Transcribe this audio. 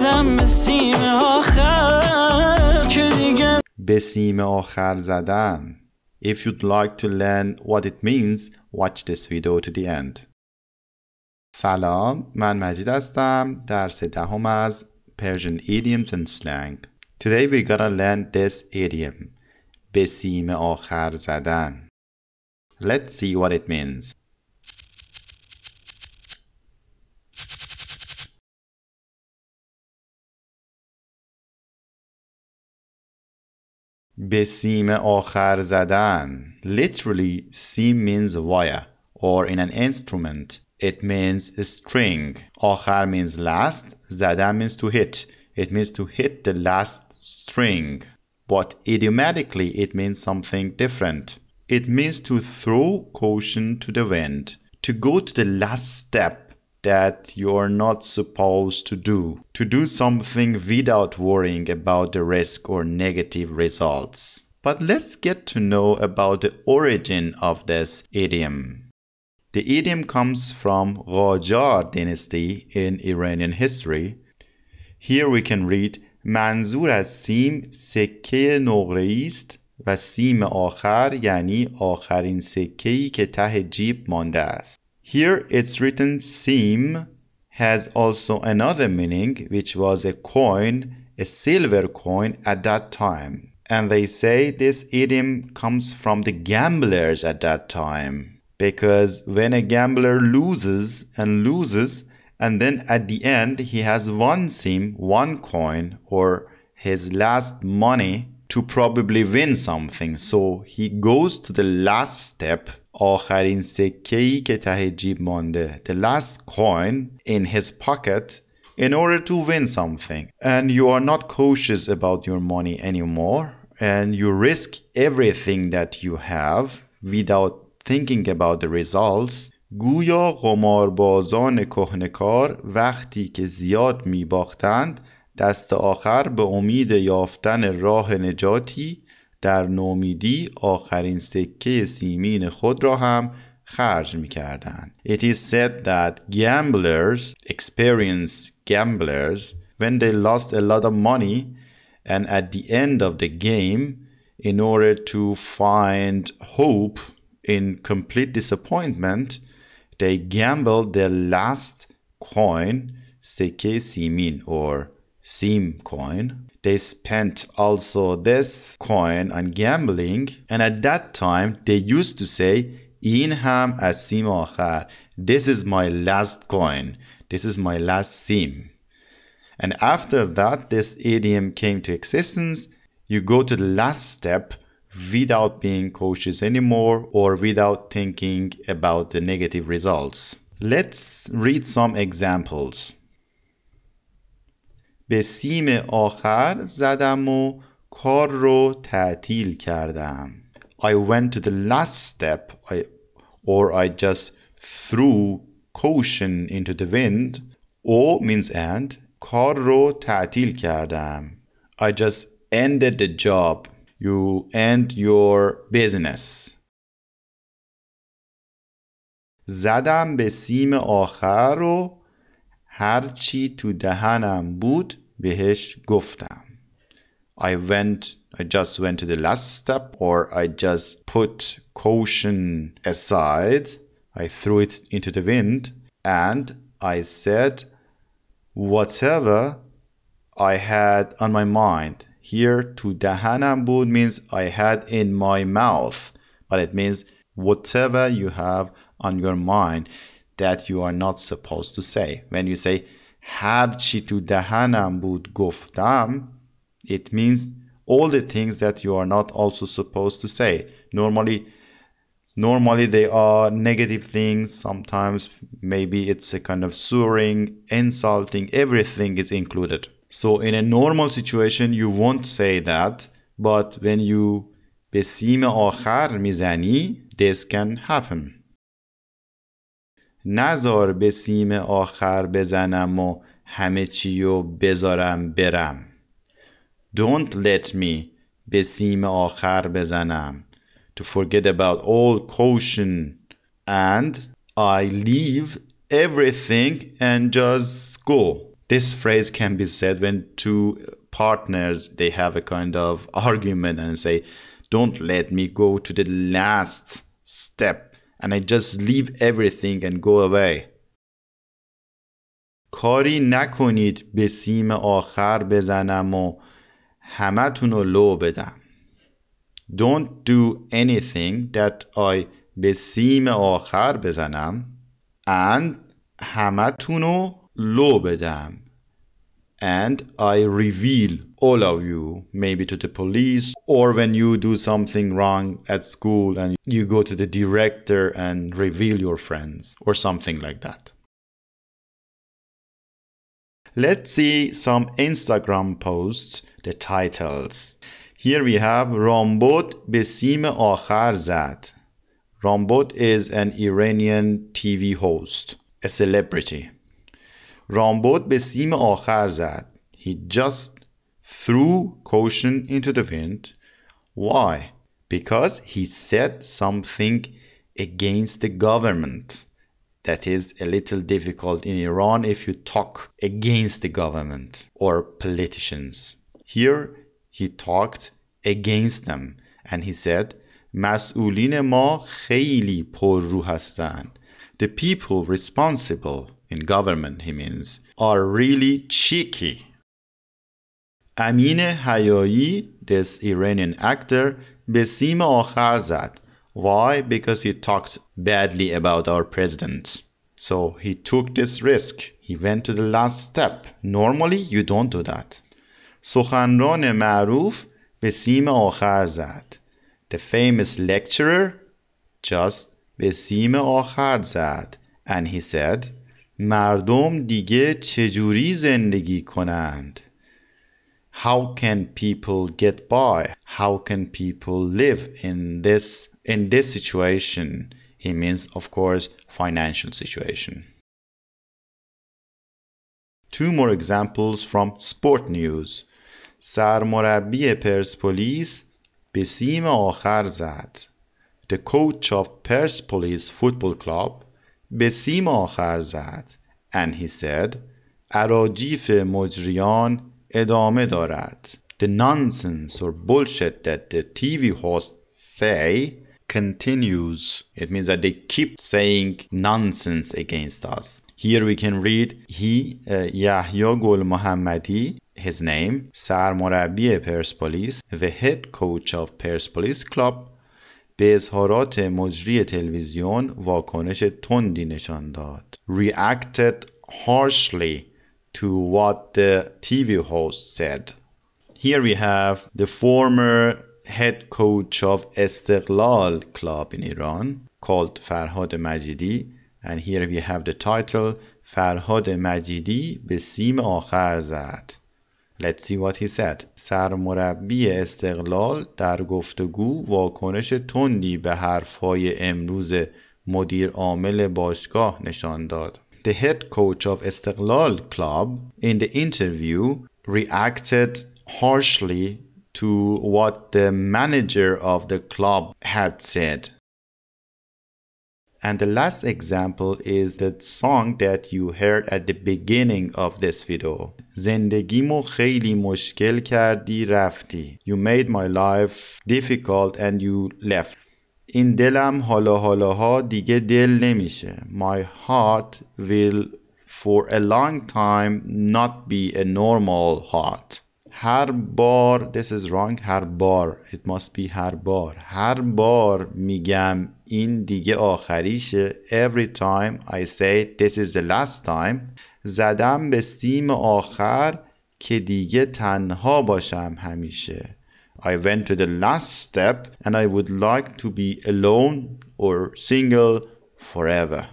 زدم به سیم آخر که دیگه به سیم آخر زدن If you'd like to learn what it means, watch this video to the end. سلام من مجید هستم درس دهم از Persian idioms and slang. Today we're gonna learn this idiom. به سیم آخر زدن. Let's see what it means. به سیم آخر زدن literally sim means wire or in an instrument it means string آخر means last زدن means to hit it means to hit the last string but idiomatically it means something different it means to throw caution to the wind to go to the last step that you're not supposed to do. To do something without worrying about the risk or negative results. But let's get to know about the origin of this idiom. The idiom comes from Qajar dynasty in Iranian history. Here we can read منظور از سیم سکه نقره است و سیم آخر یعنی آخرین سکه‌ای که ته جیب مانده است. Here it's written seam has also another meaning, which was a coin, a silver coin at that time. And they say this idiom comes from the gamblers at that time. Because when a gambler loses and loses, and then at the end he has one seam, one coin, or his last money to probably win something. So he goes to the last step آخرین سکه که ته جیب مانده the last coin in his pocket in order to win something and you are not cautious about your money anymore and you risk everything that you have without thinking about the results گویا قماربازان کهنکار وقتی که زیاد می باختند دست آخر به امید یافتن راه نجاتی در نومیدی آخرین سکه سیمین خود را هم خرج می کردن. It is said that gamblers, experienced gamblers, when they lost a lot of money and at the end of the game, in order to find hope in complete disappointment, they gambled their last coin, سکه سیمین or Seam coin. They spent also this coin on gambling, and at that time they used to say, "In ham as sim This is my last coin. This is my last seam. And after that, this idiom came to existence. You go to the last step without being cautious anymore or without thinking about the negative results. Let's read some examples. به سیم آخر زدم و کار رو تعطیل کردم I went to the last step I, or I just threw caution into the wind O means end کار رو تعطیل کردم I just ended the job You end your business زدم به سیم آخر رو هرچی تو دهنم بود بهش گفتم I went I just went to the last step or I just put caution aside I threw it into the wind and I said whatever I had on my mind here to dahanam bud means I had in my mouth but it means whatever you have on your mind that you are not supposed to say. When you say هرچی تو دهنم bud goftam," it means all the things that you are not also supposed to say. Normally normally they are negative things sometimes maybe it's a kind of swearing insulting everything is included so in a normal situation you won't say that but when you besime or آخر this can happen نزار به سیم آخر بزنم و همه چی و بذارم برم Don't let me به سیم آخر بزنم To forget about all caution And I leave everything and just go This phrase can be said when two partners they have a kind of argument and say Don't let me go to the last step and I just leave everything and go away. کاری نکنید به سیم آخر بزنم و رو لو بدم. Don't do anything that I به سیم آخر بزنم and hamatuno رو لو بدم and I reveal all of you, maybe to the police, or when you do something wrong at school and you go to the director and reveal your friends, or something like that. Let's see some Instagram posts, the titles. Here we have Rambot Besim Akhar Zad. is an Iranian TV host, a celebrity. Rambot Besim Akhar He just threw caution into the wind. Why? Because he said something against the government. That is a little difficult in Iran if you talk against the government or politicians. Here he talked against them and he said, مسئولین ما خیلی پر رو هستند. The people responsible in government, he means, are really cheeky. امین حیایی this Iranian actor به سیم آخر زد Why? Because he talked badly about our president. So he took this risk. He went to the last step. Normally you don't do that. سخنران معروف به سیم آخر زد. The famous lecturer just به سیم آخر زد. And he said مردم دیگه چجوری زندگی کنند؟ how can people get by? How can people live in this in this situation? He means of course financial situation. Two more examples from sport news. سرمربی پرسپولیس به سیم آخر زد. The coach of Persepolis football club به سیم آخر زد and he said اراجیف مجریان ادامه دارد The nonsense or bullshit that the TV hosts say continues. It means that they keep saying nonsense against us. Here we can read he uh, Yahya Gul Mohammadi his name سرمربی پرسپولیس the head coach of پرسپولیس club به اظهارات مجری تلویزیون واکنش تندی نشان داد reacted harshly to what the TV host said. Here we have the former head coach of Esteghlal club in Iran called Farhad Majidi and here we have the title فرهاد مجیدی به سیم آخر زد. Let's see what he said. سرمربی استقلال در گفتگو واکنش تندی به حرفهای امروز مدیر عامل باشگاه نشان داد. the head coach of Esteghlal club, in the interview, reacted harshly to what the manager of the club had said. And the last example is the song that you heard at the beginning of this video. زندگیمو خیلی مشکل kardi rafti. You made my life difficult and you left. این دلم حالا حالاها دیگه دل نمیشه My heart will for a long time not be a normal heart هر بار this is wrong هر بار it must be هر بار هر بار میگم این دیگه آخریشه every time I say this is the last time زدم به سیم آخر که دیگه تنها باشم همیشه I went to the last step and I would like to be alone or single forever.